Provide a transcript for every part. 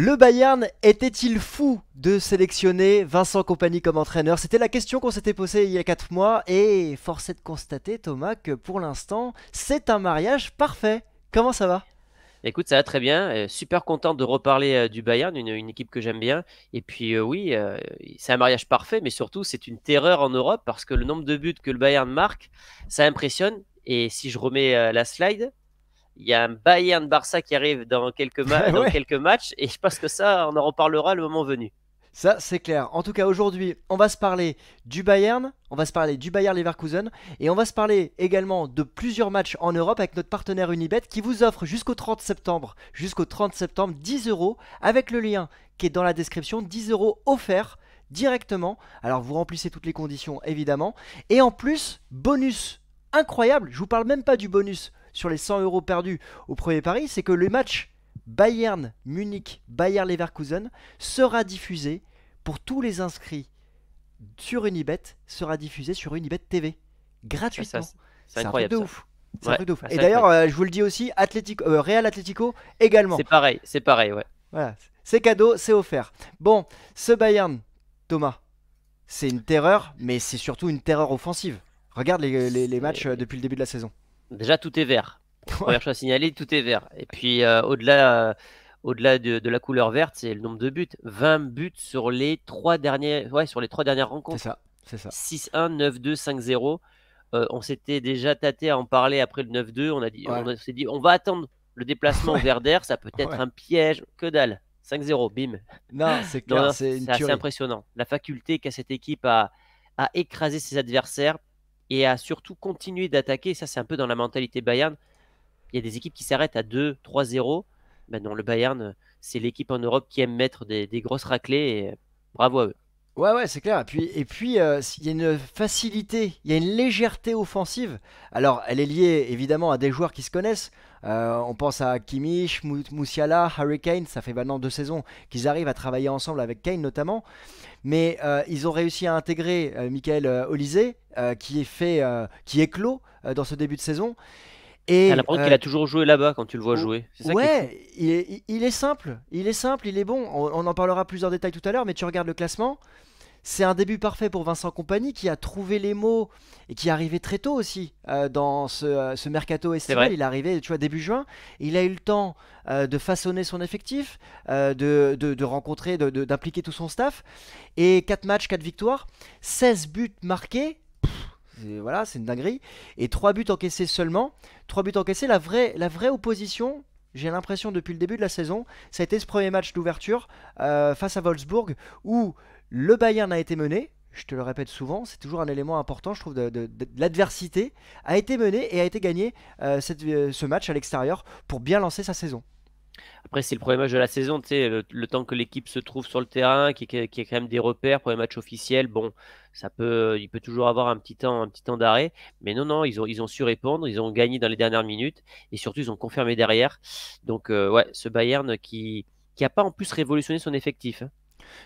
Le Bayern était-il fou de sélectionner Vincent Compagnie comme entraîneur C'était la question qu'on s'était posée il y a 4 mois et force est de constater Thomas que pour l'instant c'est un mariage parfait. Comment ça va Écoute, ça va très bien. Euh, super content de reparler euh, du Bayern, une, équipe que j'aime bien. Et puis euh, oui, c'est un mariage parfait, mais surtout c'est une terreur en Europe parce que le nombre de buts que le Bayern marque, ça impressionne. Et si je remets la slide, il y a un Bayern-Barça qui arrive dans, quelques, quelques matchs et je pense que ça, on en reparlera le moment venu. Ça, c'est clair. En tout cas, aujourd'hui, on va se parler du Bayern, on va se parler du Bayern Leverkusen et on va se parler également de plusieurs matchs en Europe avec notre partenaire Unibet qui vous offre jusqu'au 30 septembre, jusqu'au 30 septembre, 10 euros avec le lien qui est dans la description, 10 euros offerts directement. Alors, vous remplissez toutes les conditions évidemment et en plus, bonus incroyable. Je ne vous parle même pas du bonus sur les 100 euros perdus au premier pari, c'est que le match Bayern Munich Bayern Leverkusen sera diffusé pour tous les inscrits sur Unibet sera diffusé sur Unibet TV gratuitement. C'est Un truc de ouf. Un truc de ouf. Et d'ailleurs, euh, je vous le dis aussi, euh, Real Atlético également. C'est pareil, c'est pareil, ouais. c'est cadeau, c'est offert. Bon, ce Bayern, Thomas, c'est une terreur, mais c'est surtout une terreur offensive. Regarde les matchs euh, depuis le début de la saison déjà tout est vert. Première chose à signaler, tout est vert. Et puis euh, au-delà, euh, au-delà de, la couleur verte, c'est le nombre de buts. 20 buts sur les trois dernières, ouais, sur les trois dernières rencontres. C'est ça, 6-1, 9-2, 5-0. on s'était déjà tâté à en parler après le 9-2. On a dit, on, s'est dit, on va attendre le déplacement ouais. vers d'air. Ça peut être un piège. Que dalle. 5-0, bim. Non, c'est clair, c'est, assez impressionnant. La faculté qu'a cette équipe à écraser ses adversaires et à surtout continuer d'attaquer. Ça, c'est un peu dans la mentalité Bayern. Il y a des équipes qui s'arrêtent à 2, 3-0. Maintenant, le Bayern, c'est l'équipe en Europe qui aime mettre des, grosses raclées. Et bravo à eux. Ouais, ouais, c'est clair. Et puis, et euh, il y a une facilité, il y a une légèreté offensive. Alors, elle est liée évidemment à des joueurs qui se connaissent. Euh, on pense à Kimmich, Moussiala, Harry Kane. Ça fait maintenant deux saisons qu'ils arrivent à travailler ensemble avec Kane notamment. Mais euh, ils ont réussi à intégrer Michael Olysée, qui est fait, qui clos dans ce début de saison. Et, ah, la qu'il a toujours joué là-bas quand tu le vois jouer. ouais, il, est, simple, il est simple, il est bon. On, on en parlera plus en détail tout à l'heure, mais tu regardes le classement, c'est un début parfait pour Vincent Compagnie qui a trouvé les mots et qui est arrivé très tôt aussi euh, dans ce, euh, mercato estival. il est arrivé, tu vois, début juin. Il a eu le temps euh, de façonner son effectif, de, rencontrer, d'impliquer tout son staff. Et 4 matchs, 4 victoires, 16 buts marqués. voilà, c'est une dinguerie. Et 3 buts encaissés seulement. 3 buts encaissés, la vraie, opposition j'ai l'impression depuis le début de la saison, ça a été ce premier match d'ouverture face à Wolfsburg où le Bayern a été mené, je te le répète souvent, c'est toujours un élément important, je trouve, de, l'adversité, a été mené et a été gagné euh, cette, euh, ce match à l'extérieur pour bien lancer sa saison. Après, c'est le premier match de la saison, tu sais, le, temps que l'équipe se trouve sur le terrain, qui y ait quand même des repères, pour les matchs officiels, bon, ça peut, euh, il peut toujours avoir un petit temps, temps d'arrêt. Mais non, non, ils ont, ils ont su répondre, ils ont gagné dans les dernières minutes et surtout, ils ont confirmé derrière. Donc, ouais, ce Bayern qui, qui n'a pas en plus révolutionné son effectif. Hein.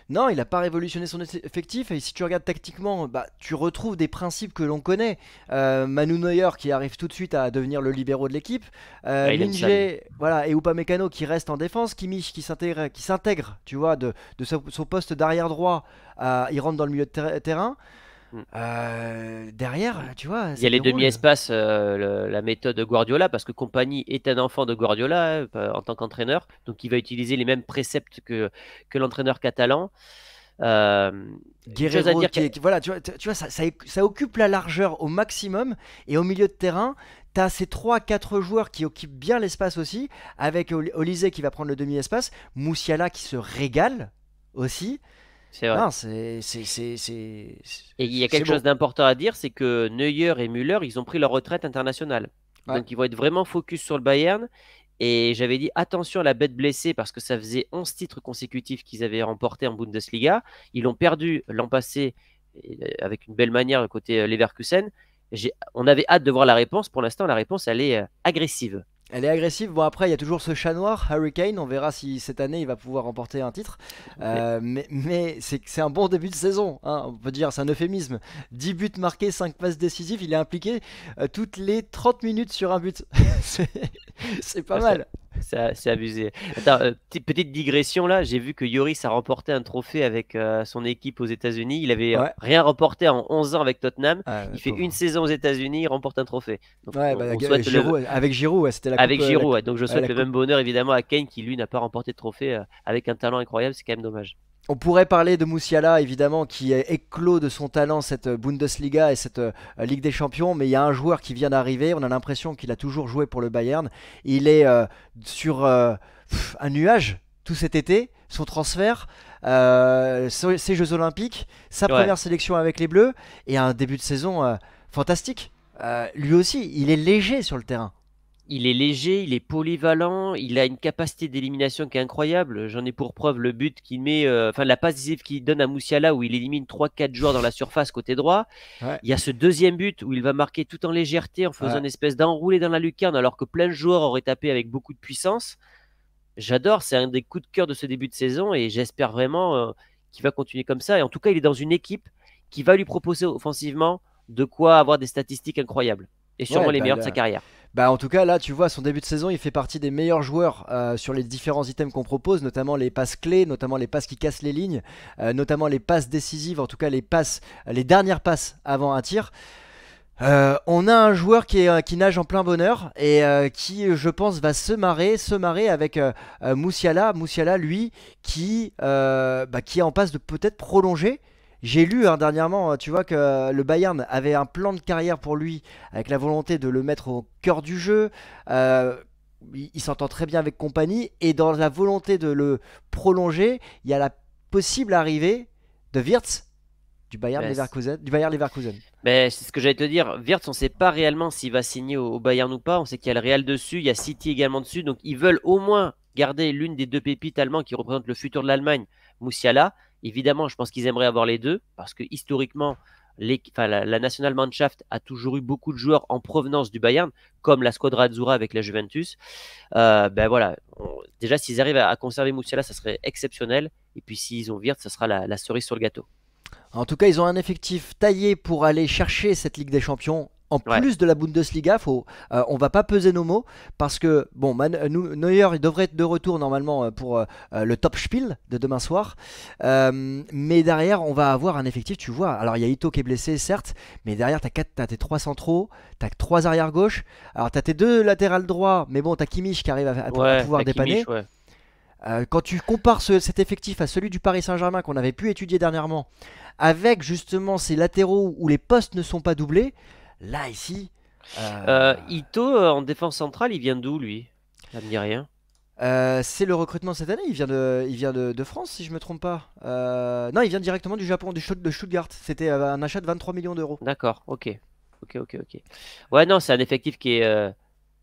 Non, il n'a pas révolutionné son effectif. Et si tu regardes tactiquement, bah, tu retrouves des principes que l'on connaît. Euh, Manu Neuer qui arrive tout de suite à devenir le libéraux de l'équipe. Euh, ah, et voilà, et Upamecano qui reste en défense. Kimich qui s'intègre, qui s'intègre tu vois, de, son, poste d'arrière droit, euh, il rentre dans le milieu de terrain. Mm. Euh, derrière, mm. tu vois. Il y a les demi-espaces, euh, la méthode Guardiola, parce que Compagnie est un enfant de Guardiola hein, en tant qu'entraîneur, donc il va utiliser les mêmes préceptes que, que l'entraîneur catalan. Euh, Guerrero, voilà, tu vois, ça, occupe la largeur au maximum et au milieu de terrain, tu as ces 3-4 joueurs qui occupent bien l'espace aussi, avec Olysée qui va prendre le demi-espace, Moussiala qui se régale aussi. C'est vrai. Et il y a quelque chose d'important à dire, c'est que Neuer et Müller, ils ont pris leur retraite internationale. Donc ils vont être vraiment focus sur le Bayern. Et j'avais dit attention à la bête blessée parce que ça faisait 11 titres consécutifs qu'ils avaient remportés en Bundesliga. Ils l'ont perdu l'an passé euh, avec une belle manière côté euh, Leverkusen. On avait hâte de voir la réponse. Pour l'instant, la réponse, elle est euh, agressive. Elle est agressive. Bon, après, il y a toujours ce chat noir, Hurricane. On verra si cette année il va pouvoir remporter un titre. Euh, mais, c'est un bon début de saison. Hein. on peut dire, c'est un euphémisme. 10 buts marqués, 5 passes décisives. Il est impliqué euh, toutes les 30 minutes sur un but. c'est pas ah, mal. C'est abusé. Euh, petite digression là, j'ai vu que Yoris a remporté un trophée avec euh, son équipe aux États-Unis. Il avait euh, rien remporté en 11 ans avec Tottenham. Ah, il fait une saison aux États-Unis, il remporte un trophée. avec, Giroud, c'était la Avec Giroud, donc je souhaite le même bonheur évidemment à Kane qui lui n'a pas remporté de trophée avec un talent incroyable, c'est quand même dommage. On pourrait parler de Moussiala, évidemment, qui éclos de son talent cette euh, Bundesliga et cette euh, Ligue des Champions, mais il y a un joueur qui vient d'arriver, on a l'impression qu'il a toujours joué pour le Bayern. Il est euh, sur un nuage tout cet été, son transfert, ses Jeux Olympiques, sa première sélection avec les Bleus, et un début de saison fantastique. lui aussi, il est léger sur le terrain il est léger, il est polyvalent, il a une capacité d'élimination qui est incroyable. J'en ai pour preuve le but qu'il met, euh, enfin la passe qu'il donne à Moussiala où il élimine 3-4 joueurs dans la surface côté droit. Il y a ce deuxième but où il va marquer tout en légèreté en faisant une espèce d'enroulé dans la lucarne alors que plein de joueurs auraient tapé avec beaucoup de puissance. J'adore, c'est un des coups de cœur de ce début de saison et j'espère vraiment euh, qu'il va continuer comme ça. Et en tout cas, il est dans une équipe qui va lui proposer offensivement de quoi avoir des statistiques incroyables et sûrement les bah, meilleurs meilleures de bah, sa carrière. Bah, en tout cas là tu vois son début de saison il fait partie des meilleurs joueurs euh, sur les différents items qu'on propose, notamment les passes clés, notamment les passes qui cassent les lignes, euh, notamment les passes décisives, en tout cas les passes, les dernières passes avant un tir. Euh, on a un joueur qui, qui nage en plein bonheur et qui, je pense, va se marrer, se marrer avec Moussiala. Moussiala, lui, qui, bah, qui est en passe de peut-être prolonger j'ai lu hein, dernièrement, euh, tu vois, que le Bayern avait un plan de carrière pour lui, avec la volonté de le mettre au cœur du jeu. Euh, il, s'entend très bien avec compagnie, et dans la volonté de le prolonger, il y a la possible arrivée de Wirtz du Bayern, Leverkusen, du Bayern mais c'est ce que j'allais te dire. Wirtz, on ne sait pas réellement s'il va signer au, Bayern ou pas. On sait qu'il y a le Real dessus, il y a City également dessus. Donc ils veulent au moins garder l'une des deux pépites allemandes qui représentent le futur de l'Allemagne, Moussiala. Évidemment, je pense qu'ils aimeraient avoir les deux, parce que historiquement, la, nationalmannschaft National Mannschaft a toujours eu beaucoup de joueurs en provenance du Bayern, comme la Squadra Azzurra avec la Juventus. Euh, ben voilà, déjà, s'ils arrivent à, conserver Moussiala, ça serait exceptionnel. Et puis, s'ils ont Wirth, ça sera la cerise sur le gâteau. En tout cas, ils ont un effectif taillé pour aller chercher cette Ligue des Champions en plus de la Bundesliga. Faut, euh, on va pas peser nos mots parce que bon, euh, Neuer devrait être de retour normalement euh, pour le top spiel de demain soir. mais derrière, on va avoir un effectif, tu vois. Alors il y a Ito qui est blessé, certes, mais derrière, tu as, tes trois centraux, tu as trois arrières gauche. Alors tu as tes deux latérales droits, mais bon, tu as Kimich qui arrive à, pouvoir dépanner. quand tu compares cet effectif à celui du Paris Saint-Germain qu'on avait pu étudier dernièrement, avec justement ces latéraux où les postes ne sont pas doublés, là, ici. Euh, euh, Ito, euh, en défense centrale, il vient d'où, lui Ça me dit rien. c'est le recrutement cette année, il vient de, il vient de, France si je me trompe pas. non, il vient directement du Japon, du de Stuttgart. C'était un achat de 23 millions d'euros. D'accord, ok. Ok, ok, ok. Ouais, non, c'est un effectif qui est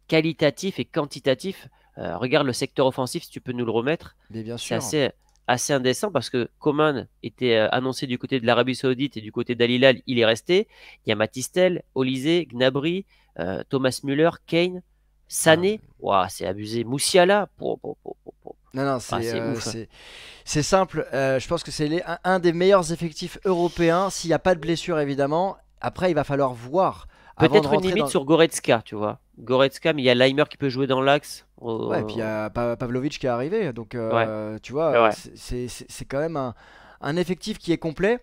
qualitatif et quantitatif. regarde le secteur offensif, si tu peux nous le remettre. bien sûr. C'est assez, assez indécent parce que Coman était euh, annoncé du côté de l'Arabie Saoudite et du côté d'Alilal, il est resté. Il y a Matistel, Olysée, Gnabry, euh, Thomas Müller, Kane, Sané. Ah, c'est abusé. Moussiala. Pour, pour, pour, non, non, euh, hein. c'est c'est simple. je pense que c'est un, un, des meilleurs effectifs européens. S'il n'y a pas de blessure, évidemment. Après, il va falloir voir Peut-être une limite sur Goretzka, tu vois. Goretzka, mais il y a Leimer qui peut jouer dans l'axe. Oh. Ouais, et puis il y a Pavlovic qui est arrivé. Donc, euh, tu vois, c'est quand même un, effectif qui est complet.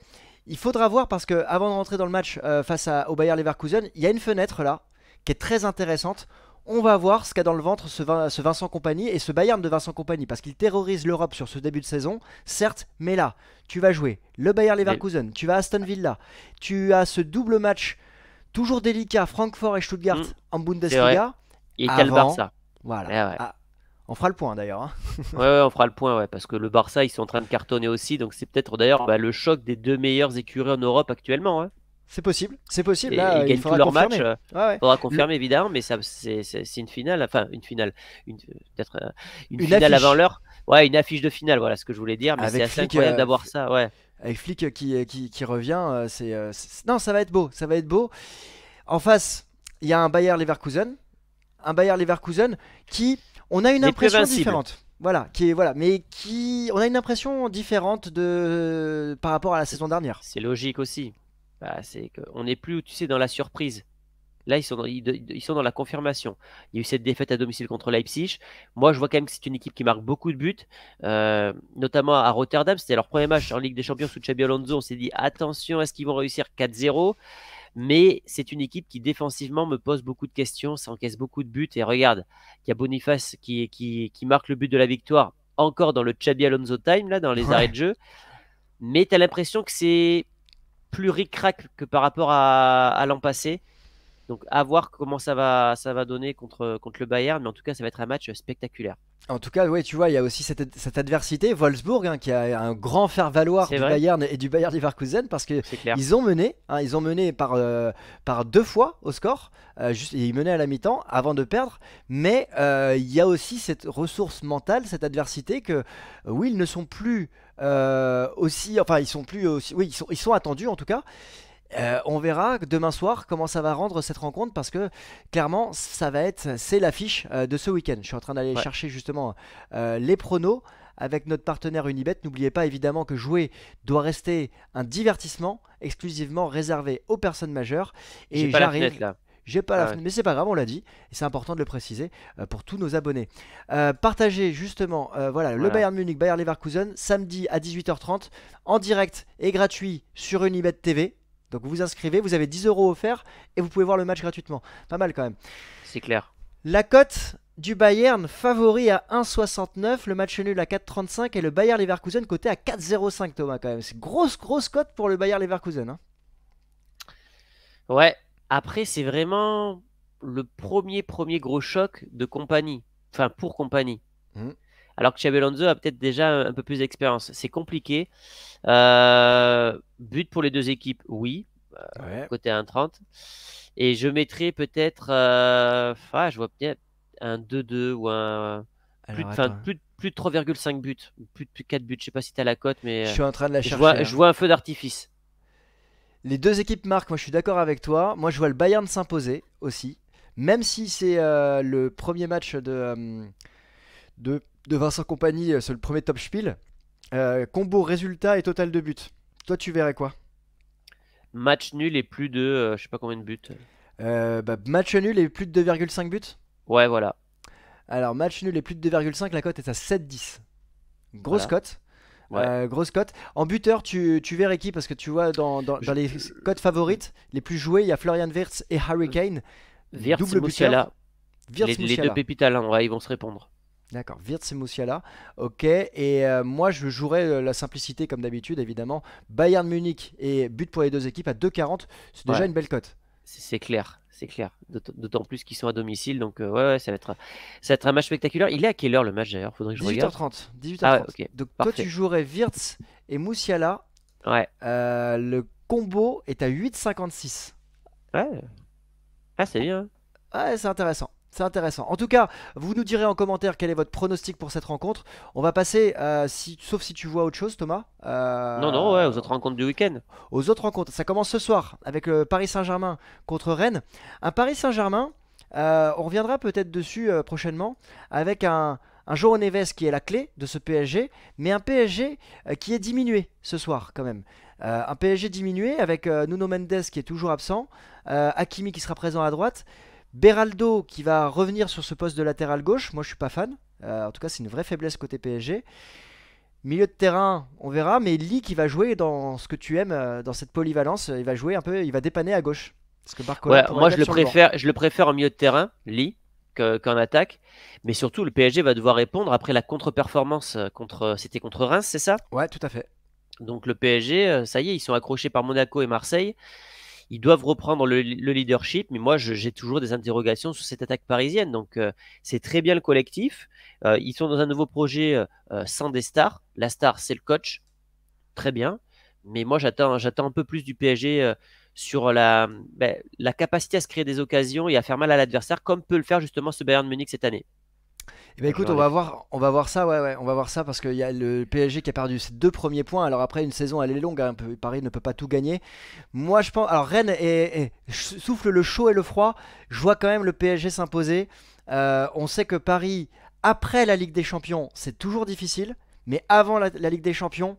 Il faudra voir parce que avant de rentrer dans le match euh, face à, au Bayer Leverkusen, il y a une fenêtre là qui est très intéressante. On va voir ce qu'a dans le ventre ce, ce, Vincent Compagnie et ce Bayern de Vincent Compagnie parce qu'il terrorise l'Europe sur ce début de saison, certes, mais là, tu vas jouer le Bayern Leverkusen, tu vas à Aston Villa, tu as ce double match Toujours délicat, Francfort et Stuttgart mm. en Bundesliga. Et le Barça Voilà. Eh ah, on fera le point d'ailleurs. Hein. ouais, on fera le point, ouais, parce que le Barça, ils sont en train de cartonner aussi. Donc c'est peut-être d'ailleurs bah, le choc des deux meilleures écuries en Europe actuellement. Hein. C'est possible, c'est possible. Là, ah, ils gagnent tous leurs matchs. Il faudra confirmer évidemment, mais c'est, une finale, enfin une finale, une, peut-être euh, une, finale avant l'heure. Ouais, une affiche de finale, voilà ce que je voulais dire. Mais c'est assez incroyable euh, d'avoir ça. Ouais avec Flick euh, euh, qui, qui, revient. Euh, c'est, non, ça va être beau, ça va être beau. En face, il y a un Bayer Leverkusen, un Bayer Leverkusen qui, on a une impression différente. Voilà, qui est, voilà, mais qui, on a une impression différente de par rapport à la saison dernière. C'est logique aussi. Bah, c'est qu'on n'est plus, tu sais, dans la surprise. Là, ils sont, dans, ils, sont dans la confirmation. Il y a eu cette défaite à domicile contre Leipzig. Moi, je vois quand même que c'est une équipe qui marque beaucoup de buts, euh, notamment à Rotterdam. C'était leur premier match en Ligue des Champions sous Xabi Alonso. On s'est dit attention, est-ce qu'ils vont réussir 4-0 mais c'est une équipe qui défensivement me pose beaucoup de questions, ça encaisse beaucoup de buts. Et regarde, il y a Boniface qui, marque le but de la victoire encore dans le Chabi Alonso Time, là, dans les arrêts de jeu. Mais tu as l'impression que c'est plus ric-rac que par rapport à l'an passé. Donc à voir comment ça va, ça va donner contre, contre le Bayern, mais en tout cas ça va être un match spectaculaire. En tout cas, oui, tu vois, il y a aussi cette, adversité, Wolfsburg, hein, qui a un grand faire-valoir du Bayern et du Bayern Leverkusen, parce qu'ils ont mené, hein, ils ont mené par, euh, par deux fois au score, euh, juste, ils menaient à la mi-temps avant de perdre, mais euh, il y a aussi cette ressource mentale, cette adversité que, oui, ils ne sont plus aussi, enfin, ils sont plus aussi, oui, ils sont attendus en tout cas, euh, on verra demain soir comment ça va rendre cette rencontre parce que clairement ça va être c'est l'affiche euh, de ce week-end. Je suis en train d'aller chercher justement euh, les pronos avec notre partenaire Unibet. N'oubliez pas évidemment que jouer doit rester un divertissement exclusivement réservé aux personnes majeures. Et j'arrive J'ai pas la ah mais c'est pas grave, on l'a dit, et c'est important de le préciser pour tous nos abonnés. partagez justement voilà, le Bayern Munich, Bayern Leverkusen, samedi à 18h30, en direct et gratuit sur Unibet TV. Donc vous vous inscrivez, vous avez 10 euros offerts et vous pouvez voir le match gratuitement. Pas mal quand même. C'est clair. La cote du Bayern favori à 1,69, le match nul à 4,35 et le Bayern Leverkusen coté à 4,05 Thomas quand même. C'est grosse grosse cote pour le Bayern Leverkusen. Hein. Ouais, après c'est vraiment le premier premier gros choc de compagnie, enfin pour compagnie. Mmh alors que Xabi a peut-être déjà un, peu plus d'expérience. C'est compliqué. Euh, but pour les deux équipes, oui, euh, Côté côté 1,30. Et je mettrai peut-être, euh, ah, je vois peut-être un 2-2 ou un plus, de, 3,5 buts, plus de 4 buts. Je ne sais pas si tu as la cote, mais je suis en train de la chercher. Je vois, hein. un feu d'artifice. Les deux équipes marquent, moi je suis d'accord avec toi. Moi je vois le Bayern s'imposer aussi, même si c'est le premier match de, de de Vincent Compagnie euh, sur le premier top spiel. Euh, combo résultat et total de buts. Toi, tu verrais quoi Match nul et plus de, euh, je sais pas combien de buts. Bah, match nul et plus de 2,5 buts Ouais, voilà. Alors, match nul et plus de 2,5, la cote est à 7/10. Grosse cote. grosse cote. En buteur, tu, tu verrais qui Parce que tu vois, dans, les cotes favorites, les plus jouées, il y a Florian Wirtz et Harry Kane. Double Moussiala. Wirtz, les, deux pépites à ils vont se répondre. D'accord, Wirtz et Moussiala, ok. Et euh, moi, je jouerai euh, la simplicité comme d'habitude, évidemment. Bayern Munich et but pour les deux équipes à 2,40, c'est déjà une belle cote. C'est clair, c'est clair. D'autant plus qu'ils sont à domicile, donc euh, ouais, ouais, ça va, être, ça être un match spectaculaire. Il est à quelle heure le match d'ailleurs Faudrait que je 18h30, Ah, Donc toi, tu jouerais Wirtz et Moussiala. Ouais. le combo est à 8,56. Ouais. Ah, c'est bien. Hein. Ouais, c'est intéressant. C'est intéressant. En tout cas, vous nous direz en commentaire quel est votre pronostic pour cette rencontre. On va passer, euh, si, sauf si tu vois autre chose, Thomas. Euh, non, non, aux autres rencontres du week-end. Aux autres rencontres. Ça commence ce soir avec le Paris Saint-Germain contre Rennes. Un Paris Saint-Germain, euh, on reviendra peut-être dessus prochainement, avec un, un Neves qui est la clé de ce PSG, mais un PSG qui est diminué ce soir quand même. un PSG diminué avec Nuno Mendes qui est toujours absent, euh, Hakimi qui sera présent à droite. Beraldo qui va revenir sur ce poste de latéral gauche, moi je suis pas fan. Euh, en tout cas, c'est une vraie faiblesse côté PSG. Milieu de terrain, on verra, mais Lee qui va jouer dans ce que tu aimes, euh, dans cette polyvalence, il va jouer un peu, il va dépanner à gauche. Parce que moi je le, préfère, je le préfère en milieu de terrain, Lee, qu'en attaque. Mais surtout, le PSG va devoir répondre après la contre-performance euh, contre, c'était contre Reims, c'est ça Ouais, tout à fait. Donc le PSG, ça y est, ils sont accrochés par Monaco et Marseille ils doivent reprendre le, leadership, mais moi j'ai toujours des interrogations sur cette attaque parisienne. Donc euh, c'est très bien le collectif. Euh, ils sont dans un nouveau projet euh, sans des stars. La star, c'est le coach. Très bien. Mais moi j'attends un peu plus du PSG sur la, ben, la capacité à se créer des occasions et à faire mal à l'adversaire, comme peut le faire justement ce Bayern Munich cette année. Eh ben, écoute, on va voir, on va voir ça, ouais, on va voir ça parce qu'il y a le PSG qui a perdu ses deux premiers points. Alors après, une saison elle est longue, hein, Paris ne peut pas tout gagner. Moi, je pense, alors Rennes souffle le chaud et le froid. Je vois quand même le PSG s'imposer. Euh, on sait que Paris, après la Ligue des Champions, c'est toujours difficile, mais avant la, Ligue des Champions,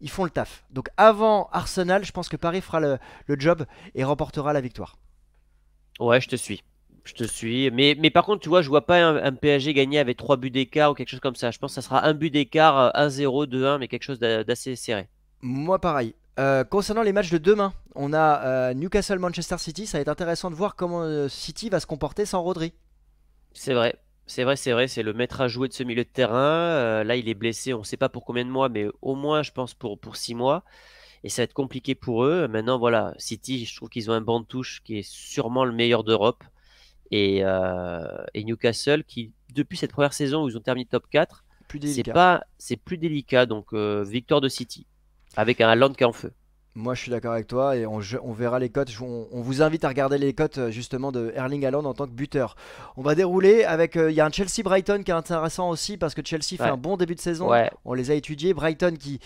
ils font le taf. Donc avant Arsenal, je pense que Paris fera le job et remportera la victoire. Ouais, je te suis. Je te suis. Mais, mais par contre, tu vois, je vois pas un, PAG PSG gagner avec 3 buts d'écart ou quelque chose comme ça. Je pense que ça sera un but d'écart, 1-0, euh, 2-1, mais quelque chose d'assez serré. Moi, pareil. Euh, concernant les matchs de demain, on a euh, Newcastle-Manchester City. Ça va être intéressant de voir comment City va se comporter sans Rodri. C'est vrai. C'est vrai, c'est vrai, c'est le maître à jouer de ce milieu de terrain. là, il est blessé, on ne sait pas pour combien de mois, mais au moins, je pense, pour 6 mois et ça va être compliqué pour eux. Maintenant, voilà, City, je trouve qu'ils ont un banc de touche qui est sûrement le meilleur d'Europe. Euh, et, Newcastle, qui depuis cette première saison où ils ont terminé top 4, c'est pas c'est plus délicat. Donc euh, victoire de City avec un Land qui est en feu. Moi, je suis d'accord avec toi et on, verra les cotes. On, vous invite à regarder les cotes euh, justement de Erling Haaland en tant que buteur. On va dérouler avec. Euh, il y a un Chelsea-Brighton qui est intéressant aussi parce que Chelsea fait un bon début de saison. On les a étudiés. Brighton qui,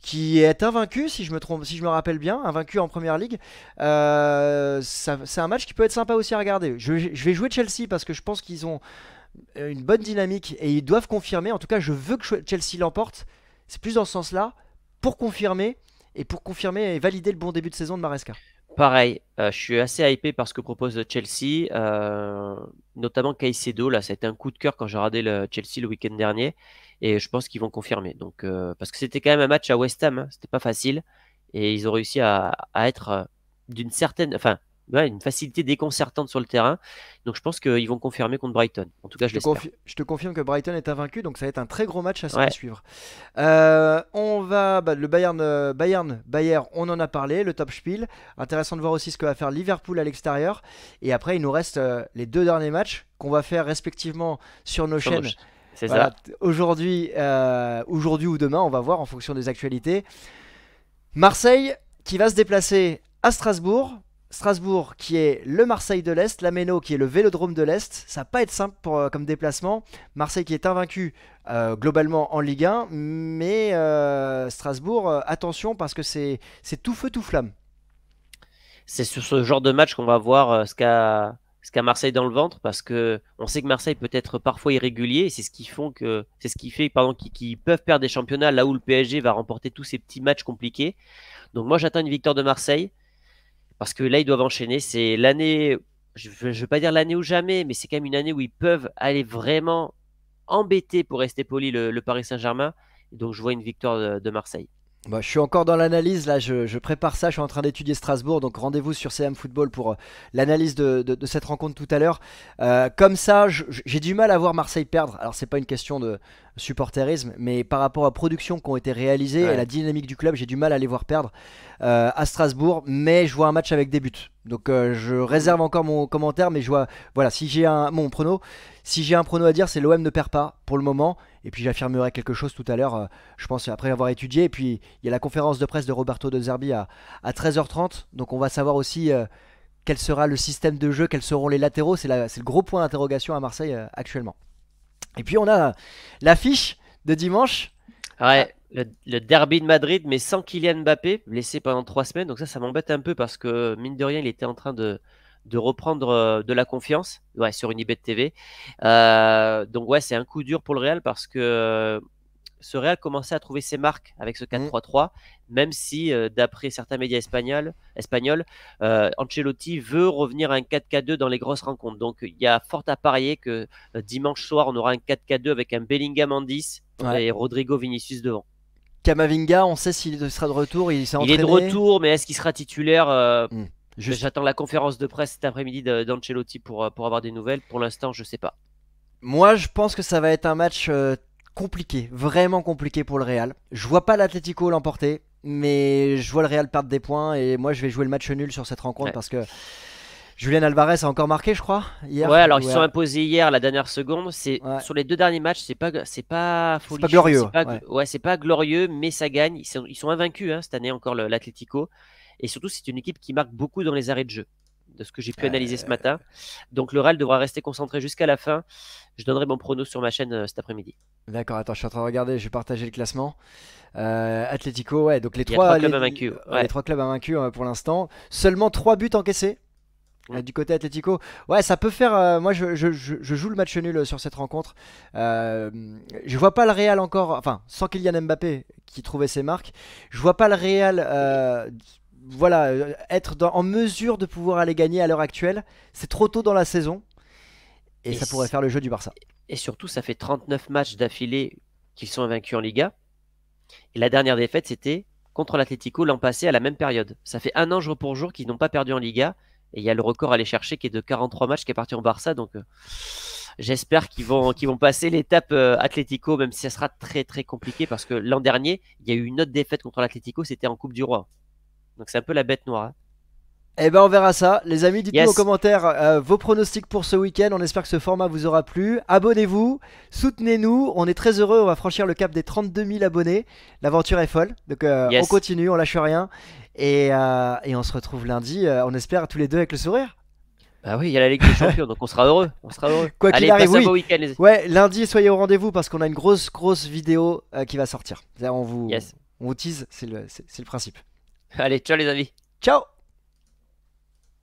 qui est invaincu, si je me trompe, si je me rappelle bien, invaincu en première ligue. Euh, c'est un match qui peut être sympa aussi à regarder. Je, je vais jouer Chelsea parce que je pense qu'ils ont une bonne dynamique et ils doivent confirmer. En tout cas, je veux que Chelsea l'emporte. C'est plus dans ce sens-là pour confirmer et pour confirmer et valider le bon début de saison de Maresca. Pareil, euh, je suis assez hypé par ce que propose Chelsea, euh, notamment Caicedo. Là, ça a été un coup de cœur quand j'ai regardé le Chelsea le week-end dernier, et je pense qu'ils vont confirmer. Donc, euh, parce que c'était quand même un match à West Ham, hein, c'était pas facile, et ils ont réussi à, à être d'une certaine, enfin, une facilité déconcertante sur le terrain. Donc je pense qu'ils vont confirmer contre Brighton. En tout cas, je, te confirme que Brighton est invaincu, donc ça va être un très gros match à suivre. Euh, on va bah, le Bayern, euh, Bayern, Bayern, on en a parlé, le top spiel. Intéressant de voir aussi ce que va faire Liverpool à l'extérieur. Et après, il nous reste euh, les deux derniers matchs qu'on va faire respectivement sur nos chaînes. c'est ça. Aujourd'hui, aujourd'hui ou demain, on va voir en fonction des actualités. Marseille qui va se déplacer à Strasbourg Strasbourg qui est le Marseille de l'Est, la qui est le Vélodrome de l'Est, ça va pas être simple pour, euh, comme déplacement. Marseille qui est invaincu euh, globalement en Ligue 1, mais euh, Strasbourg, attention parce que c'est tout feu, tout flamme. C'est sur ce genre de match qu'on va voir ce qu'a Marseille dans le ventre parce que on sait que Marseille peut être parfois irrégulier, c'est ce qui font que c'est ce qui fait qu'ils peuvent perdre des championnats là où le PSG va remporter tous ces petits matchs compliqués. Donc moi j'attends une victoire de Marseille. Parce que là, ils doivent enchaîner. C'est l'année, je ne veux pas dire l'année ou jamais, mais c'est quand même une année où ils peuvent aller vraiment embêter, pour rester poli, le, Paris Saint-Germain. Donc, je vois une victoire de Marseille. Bah, je suis encore dans l'analyse, là je, prépare ça, je suis en train d'étudier Strasbourg, donc rendez-vous sur CM Football pour euh, l'analyse de, cette rencontre tout à l'heure. Euh, comme ça, j'ai du mal à voir Marseille perdre, alors c'est pas une question de supporterisme, mais par rapport à production qui ont été réalisées et la dynamique du club, j'ai du mal à les voir perdre euh, à Strasbourg, mais je vois un match avec des buts. Donc je réserve encore mon commentaire, mais je vois, voilà, si j'ai un, mon prono, si j'ai un pronom à dire, c'est l'OM ne perd pas pour le moment. Et puis j'affirmerai quelque chose tout à l'heure, euh, je pense, après avoir étudié. Et puis il y a la conférence de presse de Roberto De Zerbi à, 13h30. Donc on va savoir aussi euh, quel sera le système de jeu, quels seront les latéraux. C'est, le gros point d'interrogation à Marseille euh, actuellement. Et puis on a l'affiche de dimanche. Ouais, le, derby de Madrid, mais sans Kylian Mbappé, blessé pendant trois semaines. Donc ça, ça m'embête un peu parce que, mine de rien, il était en train de, de reprendre euh, de la confiance ouais, sur une IBET TV. Euh, donc ouais, c'est un coup dur pour le Real parce que euh, ce Real commençait à trouver ses marques avec ce 4-3-3, mm. même si d'après certains médias espagnols, espagnols Ancelotti veut revenir à un 4-4-2 dans les grosses rencontres. Donc il y a fort à parier que dimanche soir, on aura un 4-4-2 avec un Bellingham en 10 et Rodrigo Vinicius devant. Kamavinga, on sait s'il sera de retour, il s'est entraîné. Il est de retour, mais est-ce qu'il sera titulaire mm. J'attends la conférence de presse cet après-midi d'Ancelotti pour, euh, pour avoir des nouvelles. Pour l'instant, je sais pas. Moi, je pense que ça va être un match euh, compliqué, vraiment compliqué pour le Real. Je vois pas l'Atletico l'emporter, mais je vois le Real perdre des points et moi, je vais jouer le match nul sur cette rencontre parce que Julian Alvarez a encore marqué, je crois, hier. Ouais, alors ils sont euh, imposés hier, la dernière seconde. C'est sur les deux derniers matchs, c'est pas, c'est pas glorieux. ouais, c'est pas glorieux, mais ça gagne. Ils sont, invaincus hein, cette année encore l'Atletico et surtout, c'est une équipe qui marque beaucoup dans les arrêts de jeu, de ce que j'ai pu analyser ce euh, matin. Donc le Real devra rester concentré jusqu'à la fin. Je donnerai mon prono sur ma chaîne euh, cet après-midi. D'accord, attends, je suis en train de regarder, je vais partager le classement. Euh, Atlético, ouais, donc les trois, clubs les trois clubs invaincus vaincu pour l'instant. Seulement trois buts encaissés. du côté Atlético, ouais, ça peut faire. moi, je, joue le match nul sur cette rencontre. je vois pas le Real encore, enfin, sans Kylian Mbappé qui trouvait ses marques. Je vois pas le Real voilà, euh, être en mesure de pouvoir aller gagner à l'heure actuelle. C'est trop tôt dans la saison. Et, ça pourrait faire le jeu du Barça. Et surtout, ça fait 39 matchs d'affilée qu'ils sont vaincus en Liga. Et la dernière défaite, c'était contre l'Atletico l'an passé à la même période. Ça fait un an jour pour jour qu'ils n'ont pas perdu en Liga. Et il y a le record à aller chercher qui est de 43 matchs qui est parti en Barça. Donc euh, j'espère qu'ils vont, vont passer l'étape Atletico euh, Atlético, même si ça sera très très compliqué parce que l'an dernier, il y a eu une autre défaite contre l'Atletico c'était en Coupe du Roi. Donc c'est un peu la bête noire. Et hein. Eh ben on verra ça. Les amis, dites-nous en commentaire euh, vos pronostics pour ce week-end. On espère que ce format vous aura plu. Abonnez-vous, soutenez-nous. On est très heureux, on va franchir le cap des 32 000 abonnés. L'aventure est folle. Donc euh, on continue, on lâche rien. Et, euh, et on se retrouve lundi, on espère tous les deux avec le sourire. Bah oui, il y a la Ligue des Champions, donc on sera heureux. On sera heureux. Quoi qu'il arrive, oui. ouais, lundi, soyez au rendez-vous parce qu'on a une grosse, grosse vidéo qui va sortir. On vous, on tease, c'est le, le principe. Allez, ciao les amis. Ciao